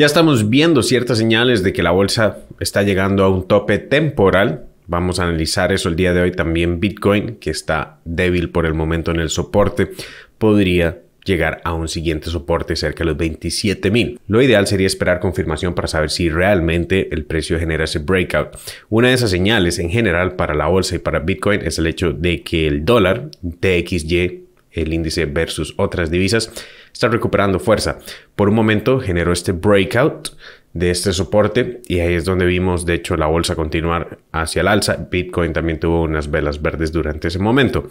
Ya estamos viendo ciertas señales de que la bolsa está llegando a un tope temporal. Vamos a analizar eso el día de hoy. También Bitcoin, que está débil por el momento en el soporte, podría llegar a un siguiente soporte cerca de los 27.000. mil. Lo ideal sería esperar confirmación para saber si realmente el precio genera ese breakout. Una de esas señales en general para la bolsa y para Bitcoin es el hecho de que el dólar TXY el índice versus otras divisas, está recuperando fuerza. Por un momento generó este breakout de este soporte y ahí es donde vimos de hecho la bolsa continuar hacia el alza. Bitcoin también tuvo unas velas verdes durante ese momento.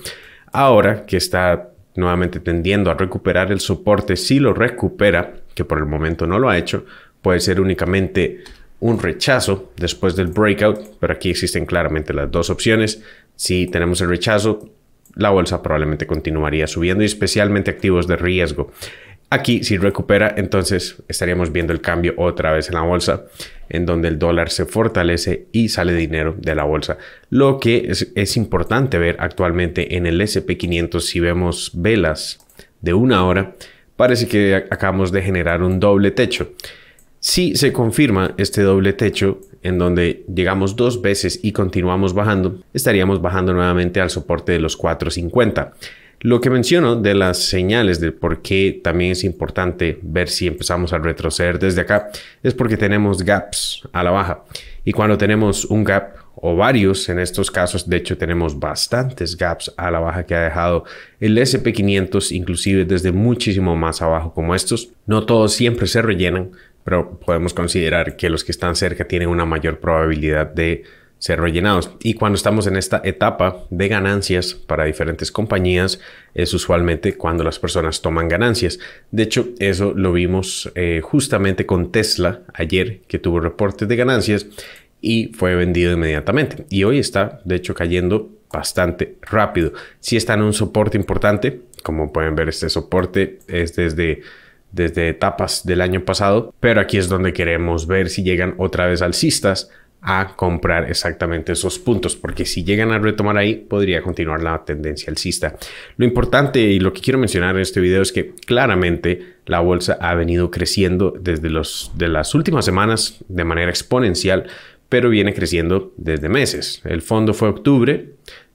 Ahora que está nuevamente tendiendo a recuperar el soporte, si lo recupera, que por el momento no lo ha hecho, puede ser únicamente un rechazo después del breakout, pero aquí existen claramente las dos opciones. Si tenemos el rechazo, la bolsa probablemente continuaría subiendo y especialmente activos de riesgo. Aquí, si recupera, entonces estaríamos viendo el cambio otra vez en la bolsa, en donde el dólar se fortalece y sale dinero de la bolsa. Lo que es, es importante ver actualmente en el SP500, si vemos velas de una hora, parece que acabamos de generar un doble techo. Si se confirma este doble techo, en donde llegamos dos veces y continuamos bajando, estaríamos bajando nuevamente al soporte de los 450. Lo que menciono de las señales de por qué también es importante ver si empezamos a retroceder desde acá es porque tenemos gaps a la baja. Y cuando tenemos un gap o varios, en estos casos de hecho tenemos bastantes gaps a la baja que ha dejado el SP500 inclusive desde muchísimo más abajo como estos. No todos siempre se rellenan, pero podemos considerar que los que están cerca tienen una mayor probabilidad de ser rellenados. Y cuando estamos en esta etapa de ganancias para diferentes compañías, es usualmente cuando las personas toman ganancias. De hecho, eso lo vimos eh, justamente con Tesla ayer, que tuvo reportes de ganancias y fue vendido inmediatamente. Y hoy está, de hecho, cayendo bastante rápido. Si está en un soporte importante, como pueden ver, este soporte es desde desde etapas del año pasado, pero aquí es donde queremos ver si llegan otra vez alcistas a comprar exactamente esos puntos, porque si llegan a retomar ahí, podría continuar la tendencia alcista. Lo importante y lo que quiero mencionar en este video es que claramente la bolsa ha venido creciendo desde los, de las últimas semanas de manera exponencial, pero viene creciendo desde meses. El fondo fue octubre,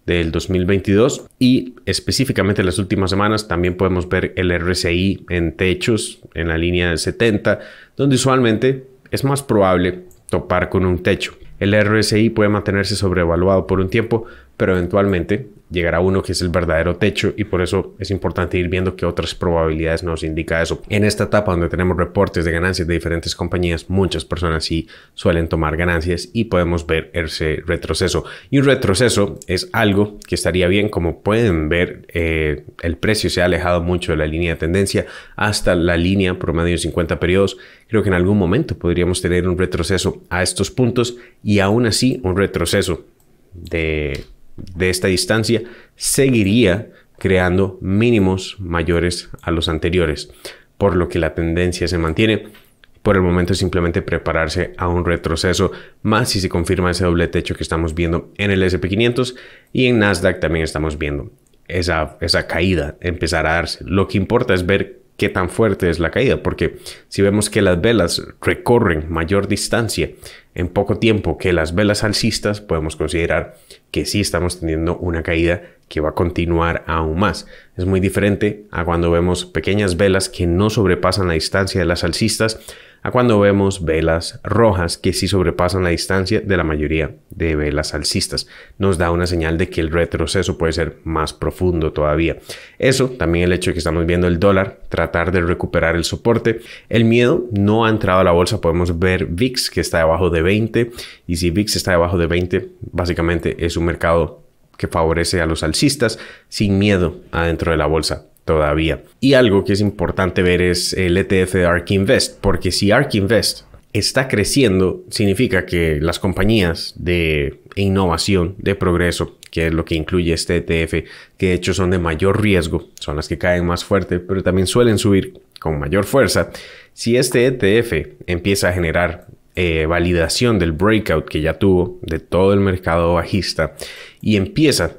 del 2022 y específicamente en las últimas semanas también podemos ver el RSI en techos en la línea de 70 donde usualmente es más probable topar con un techo. El RSI puede mantenerse sobrevaluado por un tiempo pero eventualmente llegar a uno que es el verdadero techo y por eso es importante ir viendo qué otras probabilidades nos indica eso. En esta etapa donde tenemos reportes de ganancias de diferentes compañías, muchas personas sí suelen tomar ganancias y podemos ver ese retroceso. Y un retroceso es algo que estaría bien, como pueden ver, eh, el precio se ha alejado mucho de la línea de tendencia hasta la línea promedio 50 periodos. Creo que en algún momento podríamos tener un retroceso a estos puntos y aún así un retroceso de de esta distancia seguiría creando mínimos mayores a los anteriores, por lo que la tendencia se mantiene. Por el momento simplemente prepararse a un retroceso, más si se confirma ese doble techo que estamos viendo en el SP500 y en Nasdaq también estamos viendo esa, esa caída empezar a darse. Lo que importa es ver qué tan fuerte es la caída, porque si vemos que las velas recorren mayor distancia en poco tiempo que las velas alcistas, podemos considerar que sí estamos teniendo una caída que va a continuar aún más. Es muy diferente a cuando vemos pequeñas velas que no sobrepasan la distancia de las alcistas, a cuando vemos velas rojas que sí sobrepasan la distancia de la mayoría de velas alcistas. Nos da una señal de que el retroceso puede ser más profundo todavía. Eso, también el hecho de que estamos viendo el dólar tratar de recuperar el soporte. El miedo no ha entrado a la bolsa, podemos ver VIX que está debajo de 20 y si VIX está debajo de 20, básicamente es un mercado que favorece a los alcistas sin miedo adentro de la bolsa todavía. Y algo que es importante ver es el ETF de ARK Invest, porque si ARK Invest está creciendo, significa que las compañías de innovación, de progreso, que es lo que incluye este ETF, que de hecho son de mayor riesgo, son las que caen más fuerte, pero también suelen subir con mayor fuerza. Si este ETF empieza a generar eh, validación del breakout que ya tuvo de todo el mercado bajista y empieza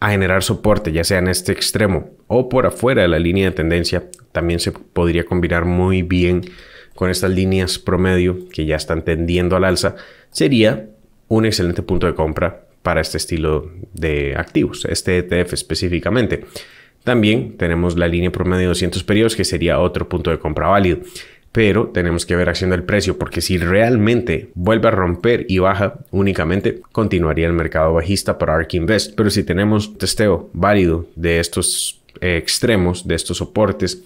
a generar soporte, ya sea en este extremo o por afuera de la línea de tendencia, también se podría combinar muy bien con estas líneas promedio que ya están tendiendo al alza, sería un excelente punto de compra para este estilo de activos, este ETF específicamente. También tenemos la línea promedio de 200 periodos, que sería otro punto de compra válido. Pero tenemos que ver acción del precio, porque si realmente vuelve a romper y baja únicamente, continuaría el mercado bajista para ARK Invest. Pero si tenemos testeo válido de estos eh, extremos de estos soportes,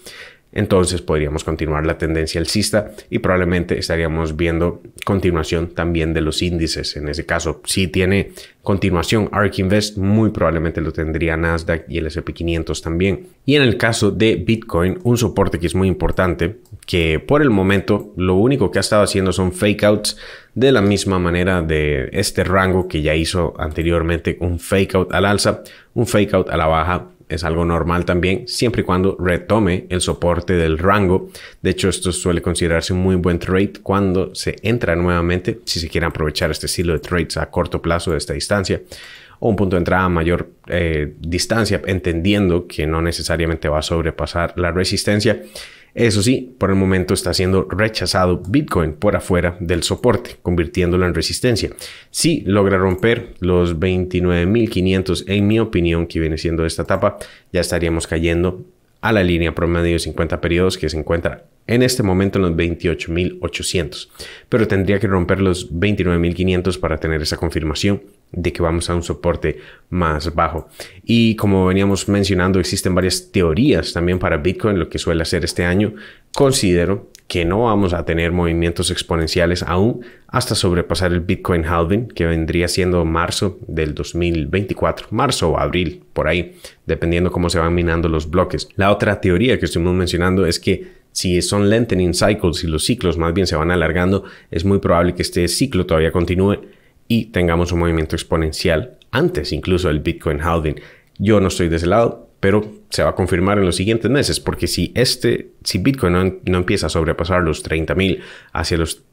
entonces podríamos continuar la tendencia alcista y probablemente estaríamos viendo continuación también de los índices. En ese caso, si tiene continuación ARK Invest, muy probablemente lo tendría Nasdaq y el SP500 también. Y en el caso de Bitcoin, un soporte que es muy importante, que por el momento lo único que ha estado haciendo son fakeouts de la misma manera de este rango que ya hizo anteriormente un fake out al alza, un fake out a la baja es algo normal también, siempre y cuando retome el soporte del rango. De hecho, esto suele considerarse un muy buen trade cuando se entra nuevamente, si se quiere aprovechar este estilo de trades a corto plazo de esta distancia, o un punto de entrada mayor eh, distancia, entendiendo que no necesariamente va a sobrepasar la resistencia. Eso sí, por el momento está siendo rechazado Bitcoin por afuera del soporte, convirtiéndolo en resistencia. Si logra romper los 29.500, en mi opinión, que viene siendo esta etapa, ya estaríamos cayendo a la línea promedio de 50 periodos que se encuentra en este momento en los 28.800, pero tendría que romper los 29.500 para tener esa confirmación de que vamos a un soporte más bajo. Y como veníamos mencionando, existen varias teorías también para Bitcoin, lo que suele hacer este año. Considero que no vamos a tener movimientos exponenciales aún hasta sobrepasar el Bitcoin halving, que vendría siendo marzo del 2024, marzo o abril, por ahí, dependiendo cómo se van minando los bloques. La otra teoría que estuvimos mencionando es que si son lengthening cycles y los ciclos más bien se van alargando, es muy probable que este ciclo todavía continúe y tengamos un movimiento exponencial antes incluso el Bitcoin halving. Yo no estoy de ese lado, pero se va a confirmar en los siguientes meses, porque si este, si Bitcoin no, no empieza a sobrepasar los 30.000 hacia los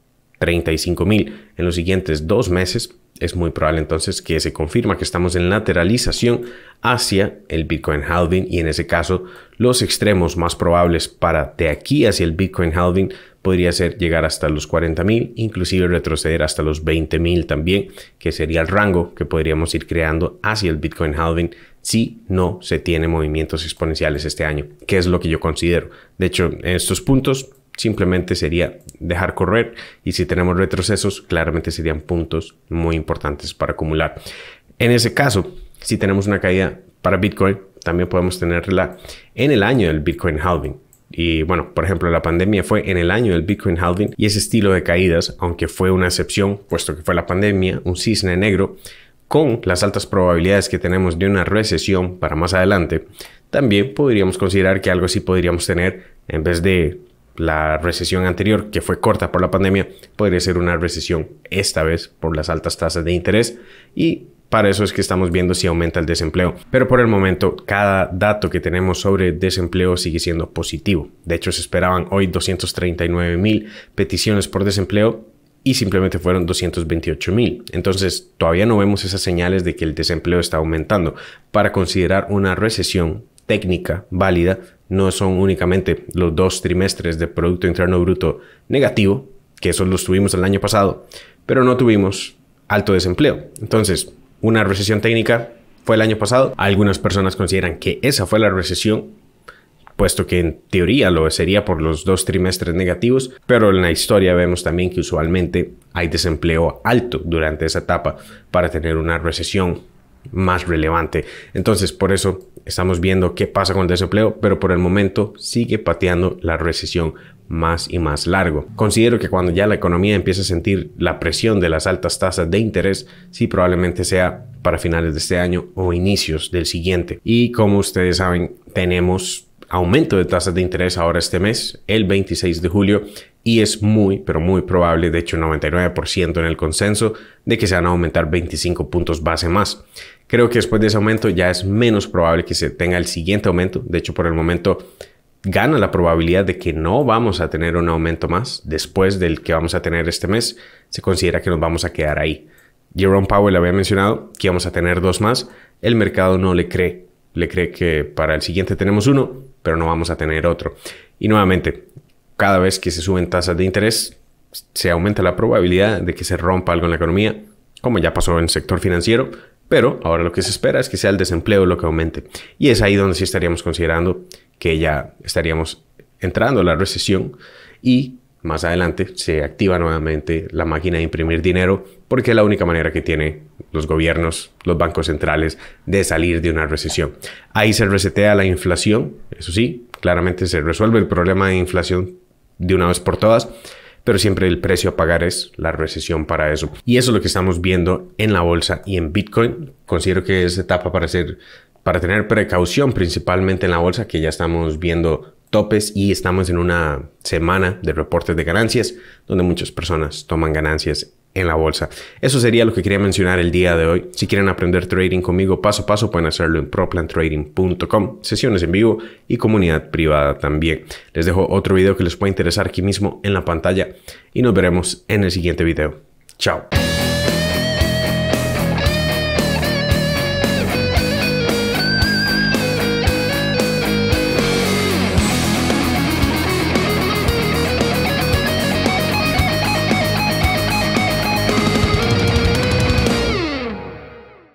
35.000 en los siguientes dos meses, es muy probable entonces que se confirma que estamos en lateralización hacia el Bitcoin halving y en ese caso los extremos más probables para de aquí hacia el Bitcoin halving podría ser llegar hasta los 40.000, inclusive retroceder hasta los 20.000 también, que sería el rango que podríamos ir creando hacia el Bitcoin halving si no se tiene movimientos exponenciales este año, que es lo que yo considero. De hecho, en estos puntos simplemente sería dejar correr y si tenemos retrocesos claramente serían puntos muy importantes para acumular. En ese caso, si tenemos una caída para Bitcoin, también podemos tenerla en el año del Bitcoin halving. Y bueno, por ejemplo, la pandemia fue en el año del Bitcoin halving y ese estilo de caídas, aunque fue una excepción, puesto que fue la pandemia, un cisne negro, con las altas probabilidades que tenemos de una recesión para más adelante, también podríamos considerar que algo así podríamos tener en vez de la recesión anterior, que fue corta por la pandemia, podría ser una recesión esta vez por las altas tasas de interés y para eso es que estamos viendo si aumenta el desempleo. Pero por el momento, cada dato que tenemos sobre desempleo sigue siendo positivo. De hecho, se esperaban hoy 239 mil peticiones por desempleo y simplemente fueron 228 mil. Entonces, todavía no vemos esas señales de que el desempleo está aumentando. Para considerar una recesión, técnica válida, no son únicamente los dos trimestres de Producto Interno Bruto negativo, que eso los tuvimos el año pasado, pero no tuvimos alto desempleo. Entonces, una recesión técnica fue el año pasado. Algunas personas consideran que esa fue la recesión, puesto que en teoría lo sería por los dos trimestres negativos, pero en la historia vemos también que usualmente hay desempleo alto durante esa etapa para tener una recesión más relevante. Entonces, por eso estamos viendo qué pasa con el desempleo, pero por el momento sigue pateando la recesión más y más largo. Considero que cuando ya la economía empiece a sentir la presión de las altas tasas de interés, sí probablemente sea para finales de este año o inicios del siguiente. Y como ustedes saben, tenemos aumento de tasas de interés ahora este mes, el 26 de julio, y es muy, pero muy probable, de hecho 99% en el consenso, de que se van a aumentar 25 puntos base más. Creo que después de ese aumento ya es menos probable que se tenga el siguiente aumento, de hecho por el momento gana la probabilidad de que no vamos a tener un aumento más después del que vamos a tener este mes, se considera que nos vamos a quedar ahí. Jerome Powell había mencionado que vamos a tener dos más, el mercado no le cree le cree que para el siguiente tenemos uno, pero no vamos a tener otro. Y nuevamente, cada vez que se suben tasas de interés, se aumenta la probabilidad de que se rompa algo en la economía, como ya pasó en el sector financiero, pero ahora lo que se espera es que sea el desempleo lo que aumente. Y es ahí donde sí estaríamos considerando que ya estaríamos entrando a la recesión y más adelante se activa nuevamente la máquina de imprimir dinero porque es la única manera que tienen los gobiernos, los bancos centrales de salir de una recesión. Ahí se resetea la inflación, eso sí, claramente se resuelve el problema de inflación de una vez por todas, pero siempre el precio a pagar es la recesión para eso. Y eso es lo que estamos viendo en la bolsa y en Bitcoin. Considero que es etapa para para tener precaución principalmente en la bolsa que ya estamos viendo topes y estamos en una semana de reportes de ganancias donde muchas personas toman ganancias en la bolsa. Eso sería lo que quería mencionar el día de hoy. Si quieren aprender trading conmigo paso a paso, pueden hacerlo en proplantrading.com, sesiones en vivo y comunidad privada también. Les dejo otro video que les puede interesar aquí mismo en la pantalla y nos veremos en el siguiente video. Chao.